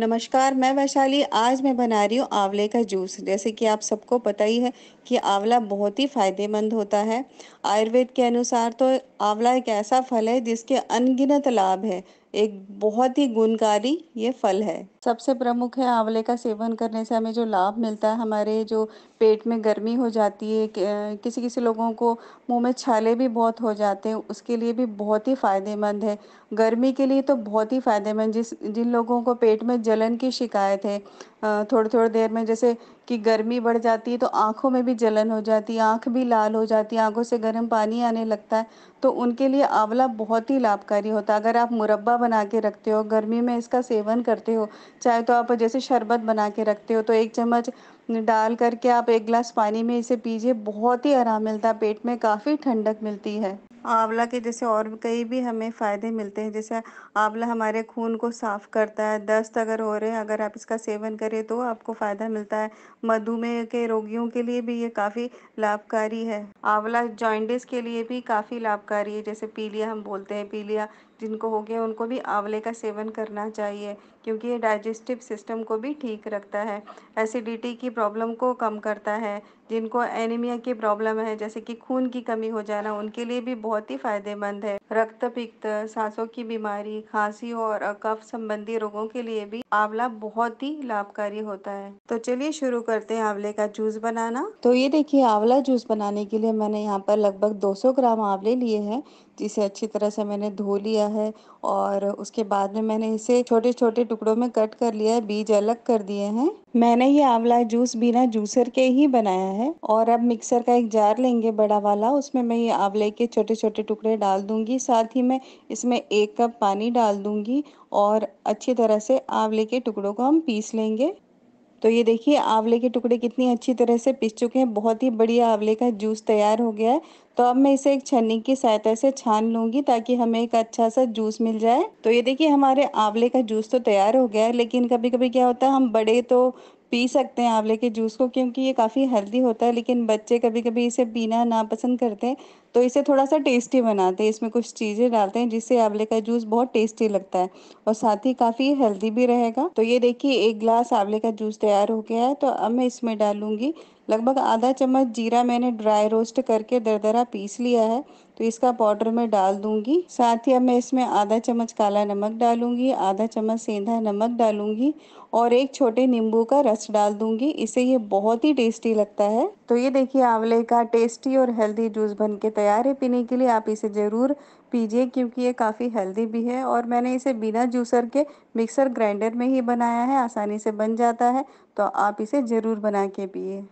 नमस्कार मैं वैशाली आज मैं बना रही हूँ आंवले का जूस जैसे कि आप सबको पता ही है कि आंवला बहुत ही फायदेमंद होता है आयुर्वेद के अनुसार तो आंवला एक ऐसा फल है जिसके अनगिनत लाभ है एक बहुत ही गुणकारी ये फल है सबसे प्रमुख है आंवले का सेवन करने से हमें जो लाभ मिलता है हमारे जो पेट में गर्मी हो जाती है किसी किसी लोगों को मुंह में छाले भी बहुत हो जाते हैं उसके लिए भी बहुत ही फ़ायदेमंद है गर्मी के लिए तो बहुत ही फ़ायदेमंद जिस जिन लोगों को पेट में जलन की शिकायत है थोड़ी थोड़ी देर में जैसे कि गर्मी बढ़ जाती है तो आँखों में भी जलन हो जाती है आँख भी लाल हो जाती है आँखों से गर्म पानी आने लगता है तो उनके लिए आंवला बहुत ही लाभकारी होता है अगर आप मुरब्बा बना के रखते हो गर्मी में इसका सेवन करते हो चाहे तो आप जैसे शरबत बना के रखते हो तो एक चम्मच डाल करके आप एक गिलास पानी में इसे पीजिए बहुत ही आराम मिलता है पेट में काफ़ी ठंडक मिलती है आंवला के जैसे और कई भी हमें फ़ायदे मिलते हैं जैसे आंवला हमारे खून को साफ़ करता है दस्त अगर हो रहे हैं अगर आप इसका सेवन करें तो आपको फ़ायदा मिलता है मधुमेह के रोगियों के लिए भी ये काफ़ी लाभकारी है आंवला जॉइंटिस के लिए भी काफ़ी लाभकारी है जैसे पीलिया हम बोलते हैं पीलिया जिनको हो गया उनको भी आंवले का सेवन करना चाहिए क्योंकि ये डाइजेस्टिव सिस्टम को भी ठीक रखता है एसिडिटी की प्रॉब्लम को कम करता है जिनको एनीमिया की प्रॉब्लम है जैसे कि खून की कमी हो जाना उनके लिए भी बहुत ही फायदेमंद है रक्त पित्त सांसों की बीमारी खांसी और कफ संबंधी रोगों के लिए भी आंवला बहुत ही लाभकारी होता है तो चलिए शुरू करते हैं आंवले का जूस बनाना तो ये देखिए आंवला जूस बनाने के लिए मैंने यहाँ पर लगभग 200 ग्राम आंवले लिए हैं जिसे अच्छी तरह से मैंने धो लिया है और उसके बाद में मैंने इसे छोटे छोटे टुकड़ों में कट कर लिया है बीज अलग कर दिए हैं मैंने ये आंवला जूस बिना जूसर के ही बनाया है और अब मिक्सर का एक जार लेंगे बड़ा वाला उसमें मैं ये आंवले के छोटे छोटे टुकड़े डाल दूंगी साथ ही मैं इसमें एक कप पानी डाल दूंगी और अच्छी तरह से आंवले के टुकड़ों को हम पीस लेंगे तो ये देखिए आंवले के टुकड़े कितनी अच्छी तरह से पिस चुके हैं बहुत ही बढ़िया आंवले का जूस तैयार हो गया है तो अब मैं इसे एक छन्नी की सहायता से छान लूंगी ताकि हमें एक अच्छा सा जूस मिल जाए तो ये देखिए हमारे आंवले का जूस तो तैयार हो गया है लेकिन कभी कभी क्या होता है हम बड़े तो पी सकते हैं आंवले के जूस को क्योंकि ये काफ़ी हेल्दी होता है लेकिन बच्चे कभी कभी इसे पीना ना पसंद करते हैं तो इसे थोड़ा सा टेस्टी बनाते हैं इसमें कुछ चीज़ें डालते हैं जिससे आंवले का जूस बहुत टेस्टी लगता है और साथ ही काफ़ी हेल्दी भी रहेगा तो ये देखिए एक ग्लास आंवले का जूस तैयार हो गया है तो अब मैं इसमें डालूंगी लगभग आधा चम्मच जीरा मैंने ड्राई रोस्ट करके दरदरा पीस लिया है तो इसका पाउडर मैं डाल दूंगी साथ ही अब मैं इसमें आधा चम्मच काला नमक डालूंगी आधा चम्मच सेंधा नमक डालूंगी और एक छोटे नींबू का रस डाल दूंगी इसे ये बहुत ही टेस्टी लगता है तो ये देखिए आंवले का टेस्टी और हेल्दी जूस बन के तैयार है पीने के लिए आप इसे ज़रूर पीजिए क्योंकि ये काफ़ी हेल्दी भी है और मैंने इसे बिना जूसर के मिक्सर ग्राइंडर में ही बनाया है आसानी से बन जाता है तो आप इसे ज़रूर बना के पिए